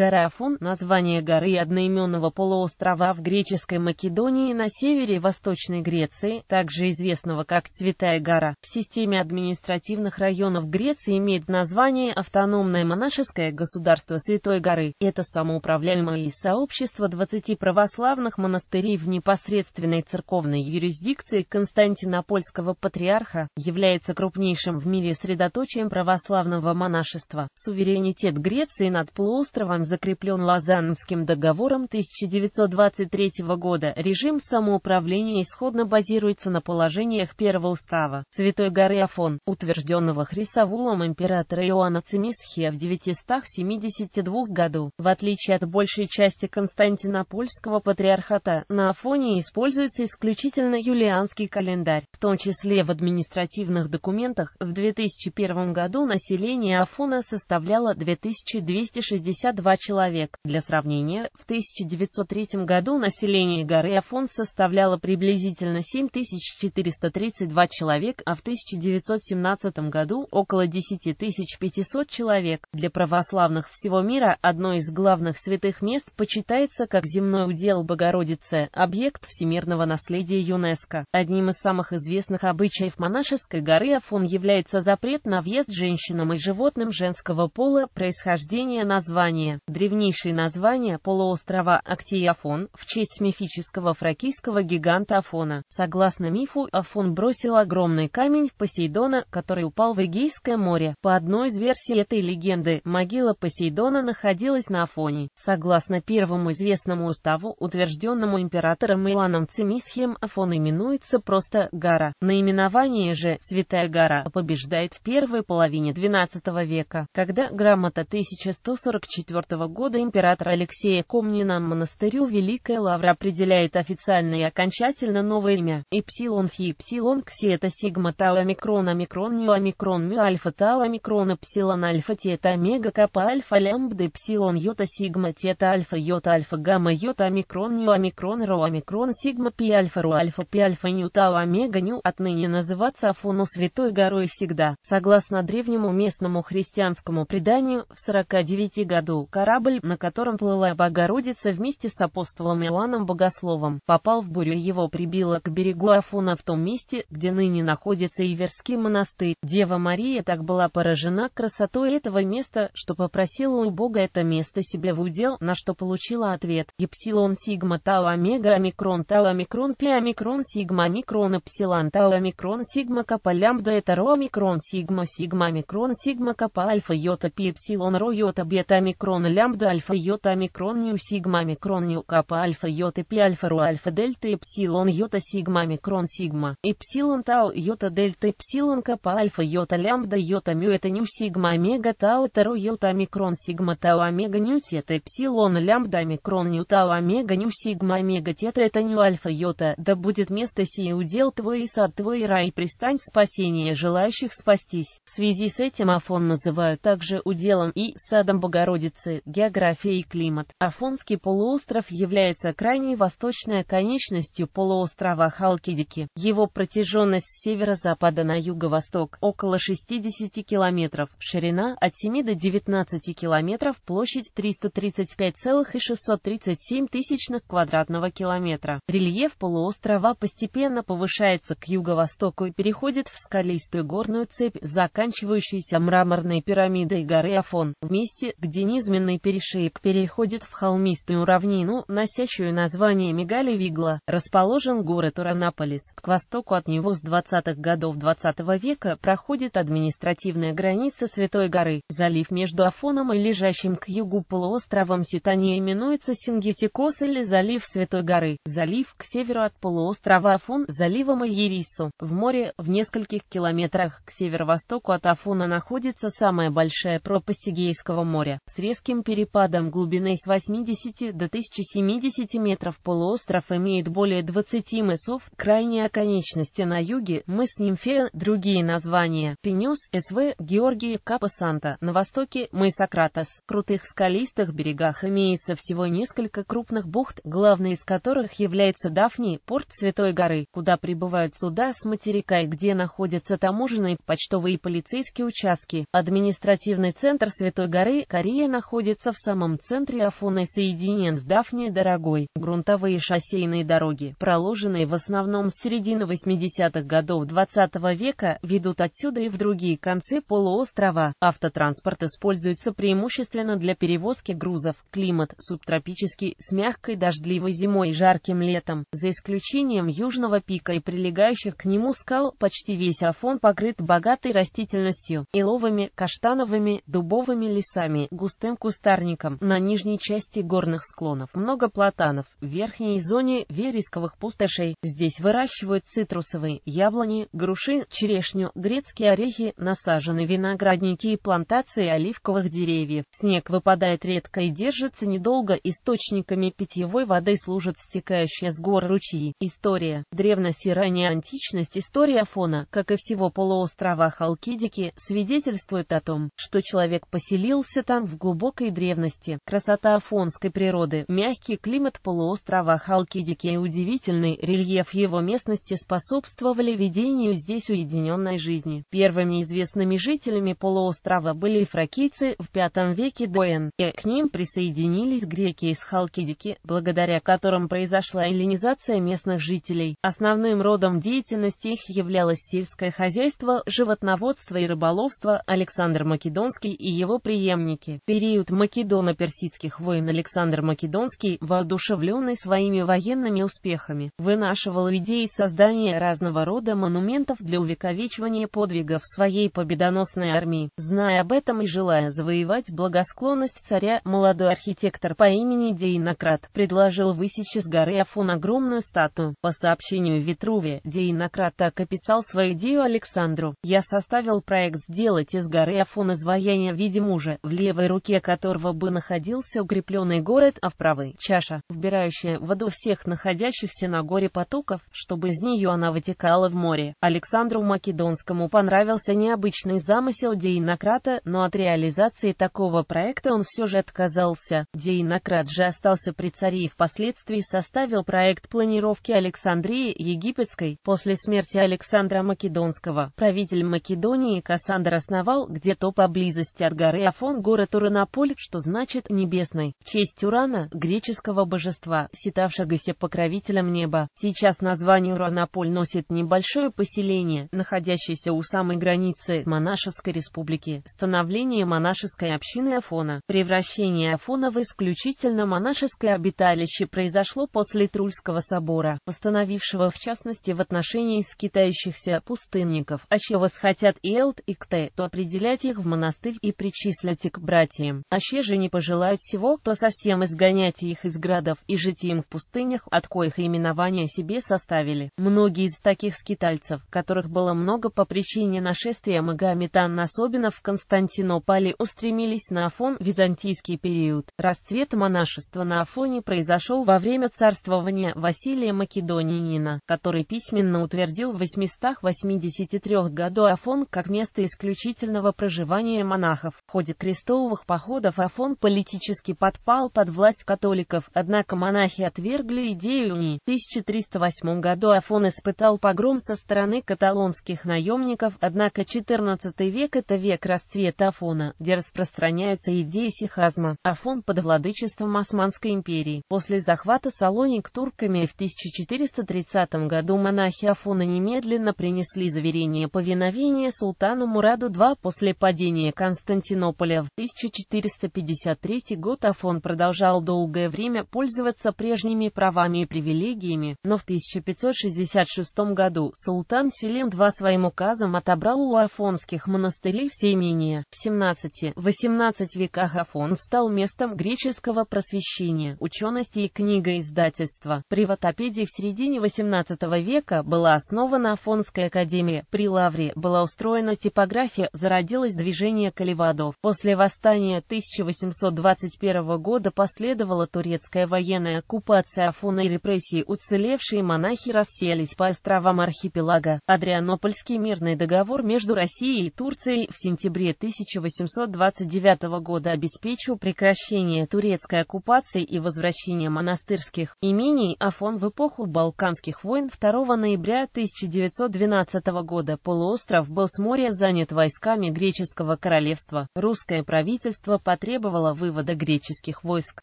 Гора Афон – название горы одноименного полуострова в греческой Македонии на севере Восточной Греции, также известного как Святая гора. В системе административных районов Греции имеет название автономное монашеское государство Святой горы. Это самоуправляемое сообщество сообщества 20 православных монастырей в непосредственной церковной юрисдикции Константинопольского патриарха, является крупнейшим в мире средоточием православного монашества. Суверенитет Греции над полуостровом закреплен Лозаннским договором 1923 года, режим самоуправления исходно базируется на положениях Первого устава Святой горы Афон, утвержденного Хрисовулом императора Иоанна Цимисхия в 972 году. В отличие от большей части Константинопольского патриархата, на Афоне используется исключительно юлианский календарь, в том числе в административных документах. В 2001 году население Афона составляло 2262 2 человека. Для сравнения, в 1903 году население горы Афон составляло приблизительно 7432 человек, а в 1917 году около 10500 человек. Для православных всего мира одно из главных святых мест почитается как земной удел Богородицы, объект всемирного наследия ЮНЕСКО. Одним из самых известных обычаев монашеской горы Афон является запрет на въезд женщинам и животным женского пола, происхождения. названия древнейшее название полуострова Актиафон в честь мифического фракийского гиганта Афона. Согласно мифу, Афон бросил огромный камень в Посейдона, который упал в Эгейское море. По одной из версий этой легенды, могила Посейдона находилась на Афоне. Согласно первому известному уставу, утвержденному императором Иоанном Цимисхием, Афон именуется просто Гара. Наименование же «Святая гора» побеждает в первой половине XII века, когда грамота 1144 года императора Алексея Комнина монастырю Великая Лавра определяет официально и окончательно новое имя. Эпсилон фи эпсилон кси это сигма тау омикрон омикрон ню омикрон мю альфа тау омикрон эпсилон альфа тета омега капа альфа лямбда эпсилон йота сигма тета альфа йота альфа гамма йота омикрон ню омикрон ро омикрон сигма пи альфа ру альфа пи альфа ню тау омега ню отныне называться Афону Святой Горой всегда. Согласно древнему местному христианскому преданию, в 49 году корабль, на котором плыла Богородица вместе с апостолом Иоанном Богословом, попал в бурю и его прибило к берегу Афона в том месте, где ныне находится Иверский монастырь. Дева Мария так была поражена красотой этого места, что попросила у Бога это место себе в удел, на что получила ответ. Епсилон сигма тау омега омикрон тау омикрон пи омикрон сигма омикрон эпсилон тау омикрон сигма капа лямбда это ро омикрон сигма сигма омикрон сигма капа альфа йота пи эпсилон ро йота бета омикрон лямбда альфа йота микрон ню сигма микрон ню капа альфа йота пи альфа ру альфа дельта эпсилон йота сигма микрон сигма эпсилон тау йота дельта эпсилон капа альфа йота лямбда йота мю это ню сигма омега тау таро йота микрон сигма тау омега ню тета эпсилон лямбда микрон ню тау омега ню сигма омега тета это ню альфа йота да будет место сие удел твой и сад твой рай пристань спасения желающих спастись. В связи с этим Афон называют также уделом и садом Богородицы география и климат. Афонский полуостров является крайней восточной оконечностью полуострова Халкидики. Его протяженность с северо-запада на юго-восток около 60 километров, ширина от 7 до 19 километров, площадь 335,637 тысячных квадратного километра. Рельеф полуострова постепенно повышается к юго-востоку и переходит в скалистую горную цепь, заканчивающуюся мраморной пирамидой горы Афон, Вместе, где низменные горный перешеек переходит в холмистую равнину, носящую название Мегали-Вигла. Расположен город Уранаполис. К востоку от него с 20-х годов 20 -го века проходит административная граница Святой горы. Залив между Афоном и лежащим к югу полуостровом Ситания именуется Сингетикос или залив Святой горы. Залив к северу от полуострова Афон заливом Иерису. В море, в нескольких километрах к северо-востоку от Афона находится самая большая пропасть Эгейского моря с резким перепадом глубины с 80 до 1070 метров полуостров имеет более 20 мысов, крайняя оконечности на юге, мыс Нимфея, другие названия, Пенюс, СВ, Георгий, Санта на востоке, мыс Акратос. В крутых скалистых берегах имеется всего несколько крупных бухт, главной из которых является Дафний, порт Святой горы, куда прибывают суда с материка и где находятся таможенные, почтовые и полицейские участки. Административный центр Святой горы, Корея находится находится в самом центре Афона соединен с Дафней дорогой. Грунтовые шоссейные дороги, проложенные в основном с середины 80-х годов 20 -го века, ведут отсюда и в другие концы полуострова. Автотранспорт используется преимущественно для перевозки грузов. Климат субтропический, с мягкой дождливой зимой и жарким летом. За исключением южного пика и прилегающих к нему скал, почти весь Афон покрыт богатой растительностью, иловыми, каштановыми, дубовыми лесами, густым кустарником кустарником. На нижней части горных склонов много платанов, в верхней зоне вересковых пустошей. Здесь выращивают цитрусовые, яблони, груши, черешню, грецкие орехи, насажены виноградники и плантации оливковых деревьев. Снег выпадает редко и держится недолго. Источниками питьевой воды служат стекающие с гор ручьи. История. Древность и ранняя античность история Фона, как и всего полуострова Халкидики, свидетельствует о том, что человек поселился там в глубокой глубокой древности, красота афонской природы, мягкий климат полуострова Халкидики и удивительный рельеф его местности способствовали ведению здесь уединенной жизни. Первыми известными жителями полуострова были фракийцы в V веке до Н, и к ним присоединились греки из Халкидики, благодаря которым произошла эллинизация местных жителей. Основным родом деятельности их являлось сельское хозяйство, животноводство и рыболовство Александр Македонский и его преемники. Период Македона персидских войн Александр Македонский, воодушевленный своими военными успехами, вынашивал идеи создания разного рода монументов для увековечивания подвигов своей победоносной армии. Зная об этом и желая завоевать благосклонность царя, молодой архитектор по имени Дейнократ предложил высечь из горы Афон огромную статую. По сообщению Витрувия, Дейнократ так описал свою идею Александру. «Я составил проект сделать из горы Афон изваяние в виде мужа, в левой руке которого которого бы находился укрепленный город, а в правой — чаша, вбирающая воду всех находящихся на горе потоков, чтобы из нее она вытекала в море. Александру Македонскому понравился необычный замысел Дейнократа, но от реализации такого проекта он все же отказался. Дейнократ же остался при царе и впоследствии составил проект планировки Александрии Египетской. После смерти Александра Македонского правитель Македонии Кассандр основал где-то поблизости от горы Афон город Уранополь Соль, что значит «небесный», в честь Урана, греческого божества, считавшегося покровителем неба. Сейчас название Уранополь носит небольшое поселение, находящееся у самой границы монашеской республики. Становление монашеской общины Афона. Превращение Афона в исключительно монашеское обиталище произошло после Трульского собора, восстановившего в частности в отношении скитающихся пустынников, а чего хотят и Элт и Кте, то определять их в монастырь и причислять их к братьям. А Аще же не пожелают всего, то совсем изгонять их из градов и жить им в пустынях, от коих именования себе составили. Многие из таких скитальцев, которых было много по причине нашествия Магометан, особенно в Константинополе, устремились на Афон византийский период. Расцвет монашества на Афоне произошел во время царствования Василия Македонянина, который письменно утвердил в 883 году Афон как место исключительного проживания монахов. В ходе крестовых походов католиков Афон политически подпал под власть католиков, однако монахи отвергли идею унии. В 1308 году Афон испытал погром со стороны каталонских наемников, однако XIV век – это век расцвета Афона, где распространяются идеи сихазма. Афон под владычеством Османской империи. После захвата Салоник турками в 1430 году монахи Афона немедленно принесли заверение повиновения султану Мураду II после падения Константинополя в 1400 453 год Афон продолжал долгое время пользоваться прежними правами и привилегиями, но в 1566 году султан Селим II своим указом отобрал у афонских монастырей все имения. В 17-18 веках Афон стал местом греческого просвещения, учености и книгоиздательства. При Ватопедии в середине 18 века была основана Афонская академия, при Лавре была устроена типография, зародилось движение Каливадов. После восстания 1000 1821 года последовала турецкая военная оккупация Афона и репрессии уцелевшие монахи расселись по островам архипелага. Адрианопольский мирный договор между Россией и Турцией в сентябре 1829 года обеспечил прекращение турецкой оккупации и возвращение монастырских имений Афон в эпоху Балканских войн 2 ноября 1912 года полуостров был с моря занят войсками греческого королевства. Русское правительство под потребовала вывода греческих войск,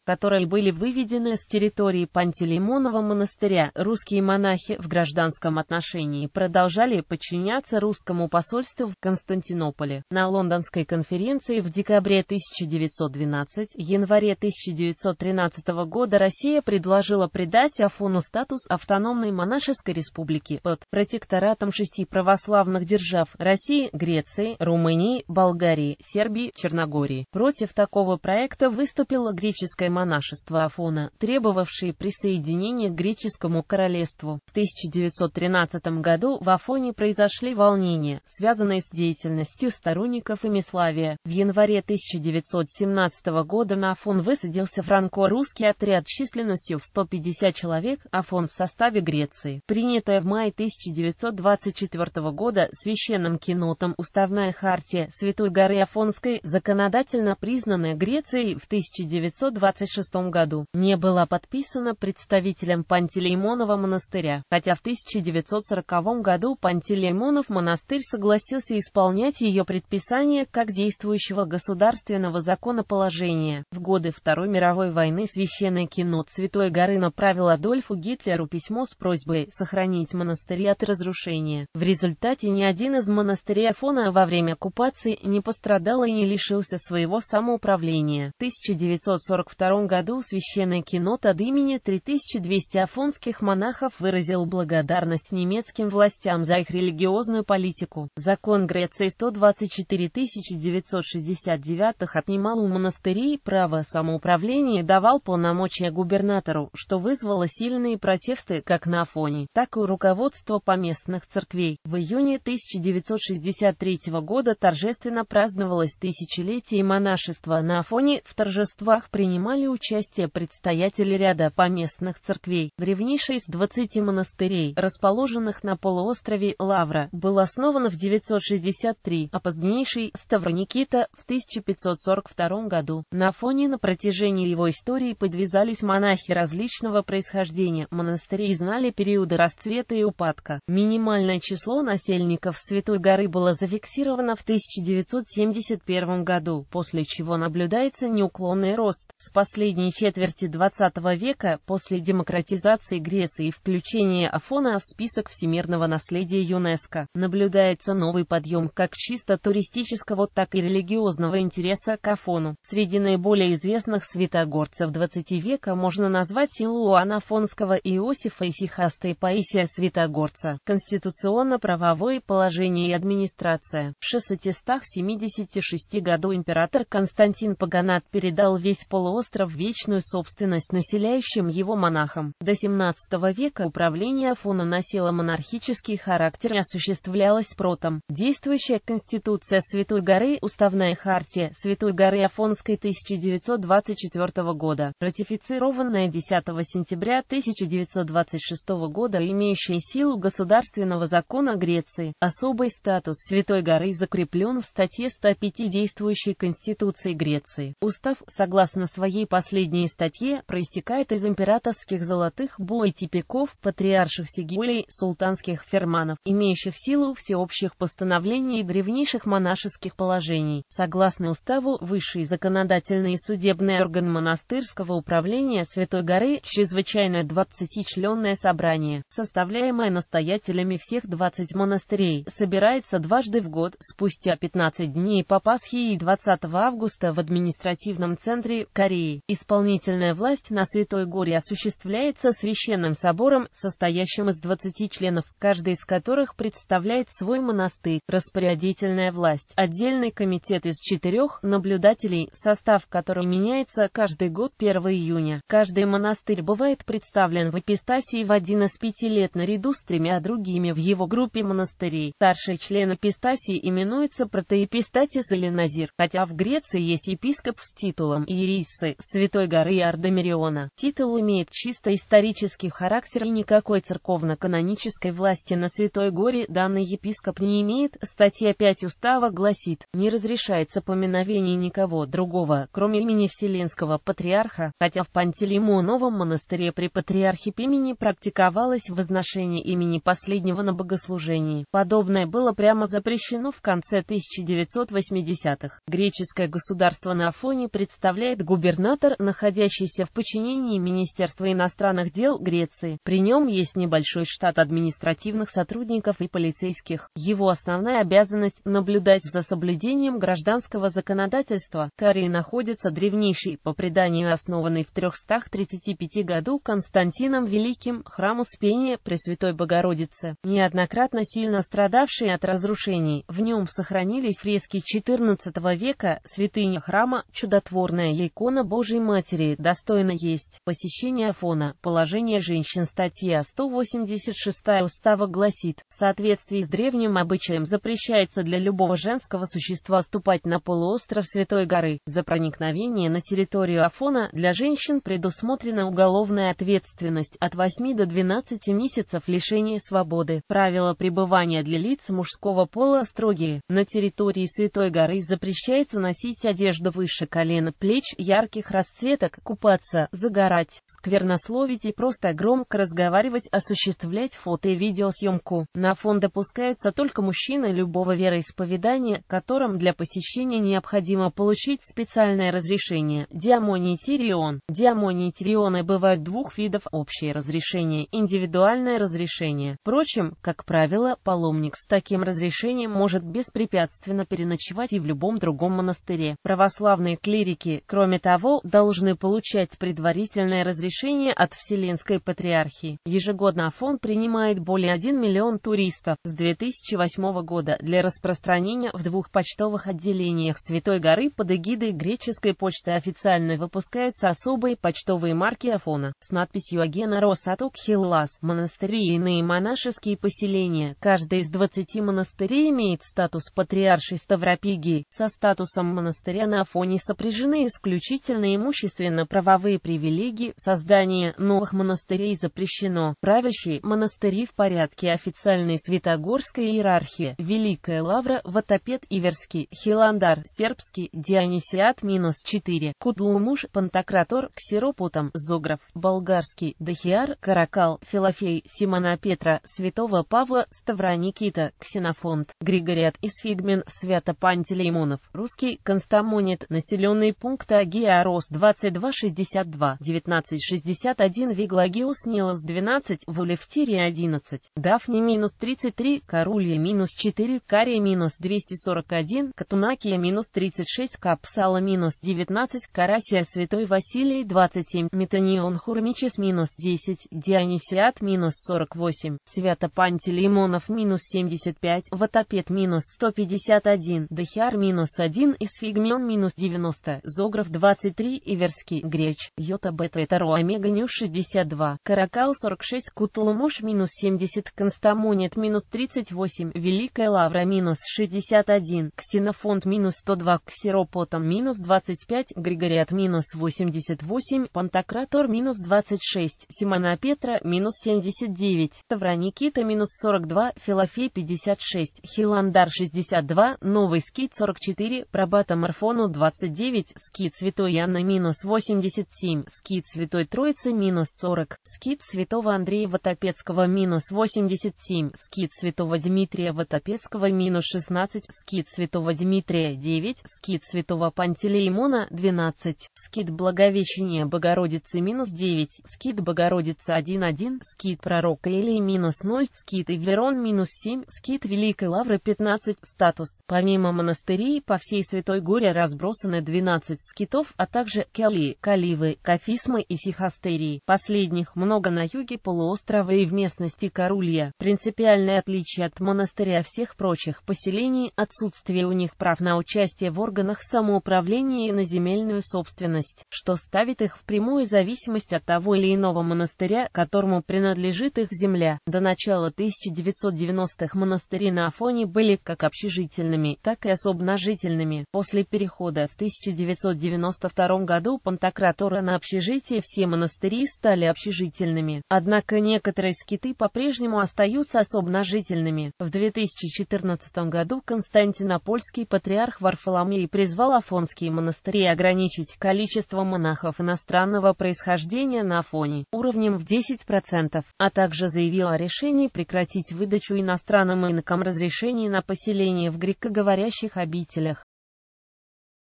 которые были выведены с территории Пантелеймонова монастыря. Русские монахи в гражданском отношении продолжали подчиняться русскому посольству в Константинополе. На лондонской конференции в декабре 1912-январе 1913 года Россия предложила придать Афону статус автономной монашеской республики под протекторатом шести православных держав России, Греции, Румынии, Болгарии, Сербии, Черногории. Против такого такого проекта выступило греческое монашество Афона, требовавшее присоединения к греческому королевству. В 1913 году в Афоне произошли волнения, связанные с деятельностью сторонников имиславия. В январе 1917 года на Афон высадился франко-русский отряд численностью в 150 человек, Афон в составе Греции. Принятая в мае 1924 года священным кинотом уставная хартия Святой горы Афонской законодательно признана признанная Грецией в 1926 году, не была подписана представителем Пантелеймонова монастыря, хотя в 1940 году Пантелеймонов монастырь согласился исполнять ее предписание как действующего государственного законоположения. В годы Второй мировой войны священное кино Святой горы направило Адольфу Гитлеру письмо с просьбой сохранить монастырь от разрушения. В результате ни один из монастырей Афона во время оккупации не пострадал и не лишился своего самого самоуправления. В 1942 году священное кинот от имени 3200 афонских монахов выразил благодарность немецким властям за их религиозную политику. Закон Греции 124 969 отнимал у монастырей право самоуправления и давал полномочия губернатору, что вызвало сильные протесты как на Афоне, так и у руководства поместных церквей. В июне 1963 года торжественно праздновалось тысячелетие монашества празднества на Афоне в торжествах принимали участие предстоятели ряда поместных церквей. Древнейший из 20 монастырей, расположенных на полуострове Лавра, был основан в 963, а позднейший – Ставроникита в 1542 году. На Афоне на протяжении его истории подвязались монахи различного происхождения, монастыри знали периоды расцвета и упадка. Минимальное число насельников Святой горы было зафиксировано в 1971 году, после чего наблюдается неуклонный рост. С последней четверти 20 века, после демократизации Греции и включения Афона в список всемирного наследия ЮНЕСКо, наблюдается новый подъем как чисто туристического, так и религиозного интереса к Афону. Среди наиболее известных святогорцев 20 века можно назвать Силуана Афонского Иосифа и Сихаста Паисия Святогорца. Конституционно-правовое положение и администрация. В 676 году император Константин Константин Паганат передал весь полуостров в вечную собственность населяющим его монахам. До 17 века управление Афона носило монархический характер и осуществлялось протом. Действующая Конституция Святой Горы, Уставная Хартия Святой Горы Афонской 1924 года, ратифицированная 10 сентября 1926 года имеющая силу государственного закона Греции, особый статус Святой Горы закреплен в статье 105 действующей Конституции Греции. Устав, согласно своей последней статье, проистекает из императорских золотых буэтипиков, патриарших сигилей, султанских ферманов, имеющих силу всеобщих постановлений и древнейших монашеских положений. Согласно уставу, высший законодательный и судебный орган монастырского управления Святой горы – чрезвычайное 20-членное собрание, составляемое настоятелями всех 20 монастырей, собирается дважды в год, спустя 15 дней по Пасхе и 20 августа Минска в административном центре Кореи. Исполнительная власть на Святой Горе осуществляется священным собором, состоящим из 20 членов, каждый из которых представляет свой монастырь, распорядительная власть, отдельный комитет из четырех наблюдателей, состав которого меняется каждый год 1 июня. Каждый монастырь бывает представлен в эпистасии в один из пяти лет наряду с тремя другими в его группе монастырей. Старший член эпистасии именуется протоэпистатис или назир, хотя в Греции есть здесь епископ с титулом Иерисы Святой горы Ардемириона. Титул имеет чисто исторический характер и никакой церковно-канонической власти на Святой горе данный епископ не имеет. Статья 5 устава гласит, не разрешается поминовение никого другого, кроме имени Вселенского патриарха, хотя в Пантелеймоновом монастыре при патриархе Пимени практиковалось возношение имени последнего на богослужении. Подобное было прямо запрещено в конце 1980-х. Греческое государство государства на Афоне представляет губернатор, находящийся в подчинении Министерства иностранных дел Греции. При нем есть небольшой штат административных сотрудников и полицейских. Его основная обязанность – наблюдать за соблюдением гражданского законодательства. Карии находится древнейший, по преданию основанный в 335 году Константином Великим, храм Успения Пресвятой Богородицы, неоднократно сильно страдавший от разрушений. В нем сохранились фрески XIV века, святые посещение храма, чудотворная икона Божьей Матери, достойна есть. посещения Афона, положение женщин, статья 186 устава гласит, в соответствии с древним обычаем запрещается для любого женского существа ступать на полуостров Святой горы. За проникновение на территорию Афона для женщин предусмотрена уголовная ответственность от 8 до 12 месяцев лишения свободы. Правила пребывания для лиц мужского пола строгие. На территории Святой горы запрещается носить одежду одежда выше колена плеч, ярких расцветок, купаться, загорать, сквернословить и просто громко разговаривать, осуществлять фото и видеосъемку. На фон допускаются только мужчины любого вероисповедания, которым для посещения необходимо получить специальное разрешение. Диамоний Тирион. Диамоний Тирионы бывают двух видов общее разрешение, индивидуальное разрешение. Впрочем, как правило, паломник с таким разрешением может беспрепятственно переночевать и в любом другом монастыре православные клирики, кроме того, должны получать предварительное разрешение от Вселенской Патриархии. Ежегодно Афон принимает более 1 миллион туристов с 2008 года для распространения в двух почтовых отделениях Святой горы под эгидой греческой почты официально выпускаются особые почтовые марки Афона с надписью Агена Росаток Хиллас, монастыри и иные монашеские поселения. Каждый из 20 монастырей имеет статус патриаршей Ставропигии со статусом монастыря на фоне сопряжены исключительно имущественно-правовые привилегии, создание новых монастырей запрещено, правящие монастыри в порядке официальной святогорской иерархии, Великая Лавра, Ватопед Иверский, Хиландар, Сербский, Дионисиат минус 4, Кудлумуш, Пантократор, Ксеропутом, Зограф, Болгарский, Дахиар, Каракал, Филофей, Симона Петра, Святого Павла, Ставра Никита, Ксенофонт, Григориат Исфигмен, Свято Пантелеймонов, Русский, Константин Монет, населенные пункты Агия Рос 2262, 1961, Виглагиус Нилос 12, Валефтирия 11, Дафни минус 33, Карулья минус 4, Кария минус 241, Катунакия минус 36, Капсала минус 19, Карасия Святой Василий 27, Метанион Хурмичес минус 10, Дионисиат минус 48, Свято Пантелеймонов минус 75, Ватопед минус 151, Дахиар минус 1 и Сфигмион Антон минус 90, Зограф 23, Иверский, Греч, Йота Бета Таро Омега Нюш 62, Каракал 46, Кутулумуш минус 70, Констамонет минус 38, Великая Лавра минус 61, Ксенофонд минус 102, Ксеропотом минус 25, Григориат минус 88, Пантократор минус 26, Симона Петра минус 79, Тавраникита минус 42, Филофей 56, Хиландар 62, Новый Скит 44, Пробатоморфо телефону 29 скид Святой Анны минус 87 скид Святой Троицы минус 40 скид Святого Андрея Ватопецкого минус 87 скид Святого Дмитрия Ватопецкого минус 16 скид Святого Дмитрия 9 скид Святого Пантелеймона 12 скид Благовещения Богородицы минус 9 скид Богородицы 11 скид Пророка Илии минус 0 скид Иверон минус 7 скид Великой Лавры 15 статус помимо монастырей по всей Святой Горе территории разбросаны 12 скитов, а также келии, каливы, кафисмы и сихастерии. Последних много на юге полуострова и в местности Карулья. Принципиальное отличие от монастыря всех прочих поселений – отсутствие у них прав на участие в органах самоуправления и на земельную собственность, что ставит их в прямую зависимость от того или иного монастыря, которому принадлежит их земля. До начала 1990-х монастыри на Афоне были как общежительными, так и особножительными. После перехода перехода в 1992 году Пантократора на общежитие все монастыри стали общежительными, однако некоторые скиты по-прежнему остаются особно жительными. В 2014 году Константинопольский патриарх Варфоломей призвал афонские монастыри ограничить количество монахов иностранного происхождения на Афоне уровнем в 10%, а также заявил о решении прекратить выдачу иностранным инокам разрешений на поселение в грекоговорящих обителях.